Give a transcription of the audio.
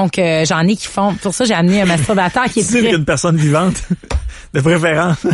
Donc, euh, j'en ai qui font. Pour ça, j'ai amené un masturbateur qui est. C'est qu'une une personne vivante, de préférence.